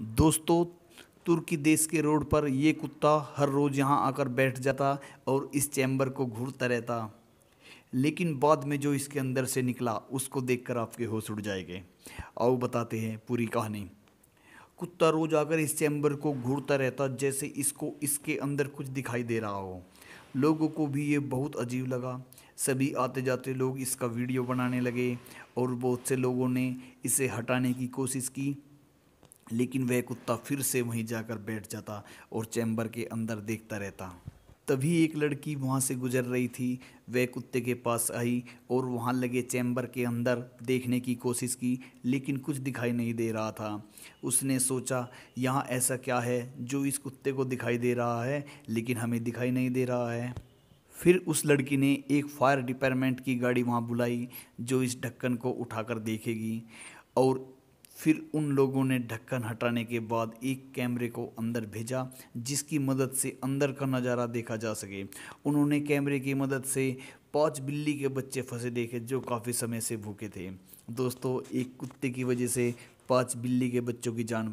दोस्तों तुर्की देश के रोड पर ये कुत्ता हर रोज़ यहाँ आकर बैठ जाता और इस चैम्बर को घूरता रहता लेकिन बाद में जो इसके अंदर से निकला उसको देखकर आपके होश उड़ जाएंगे आओ बताते हैं पूरी कहानी कुत्ता रोज आकर इस चैम्बर को घूरता रहता जैसे इसको इसके अंदर कुछ दिखाई दे रहा हो लोगों को भी ये बहुत अजीब लगा सभी आते जाते लोग इसका वीडियो बनाने लगे और बहुत से लोगों ने इसे हटाने की कोशिश की लेकिन वह कुत्ता फिर से वहीं जाकर बैठ जाता और चैम्बर के अंदर देखता रहता तभी एक लड़की वहाँ से गुजर रही थी वह कुत्ते के पास आई और वहाँ लगे चैम्बर के अंदर देखने की कोशिश की लेकिन कुछ दिखाई नहीं दे रहा था उसने सोचा यहाँ ऐसा क्या है जो इस कुत्ते को दिखाई दे रहा है लेकिन हमें दिखाई नहीं दे रहा है फिर उस लड़की ने एक फायर डिपार्टमेंट की गाड़ी वहाँ बुलाई जो इस ढक्कन को उठाकर देखेगी और फिर उन लोगों ने ढक्कन हटाने के बाद एक कैमरे को अंदर भेजा जिसकी मदद से अंदर का नज़ारा देखा जा सके उन्होंने कैमरे की मदद से पांच बिल्ली के बच्चे फंसे देखे जो काफ़ी समय से भूखे थे दोस्तों एक कुत्ते की वजह से पांच बिल्ली के बच्चों की जान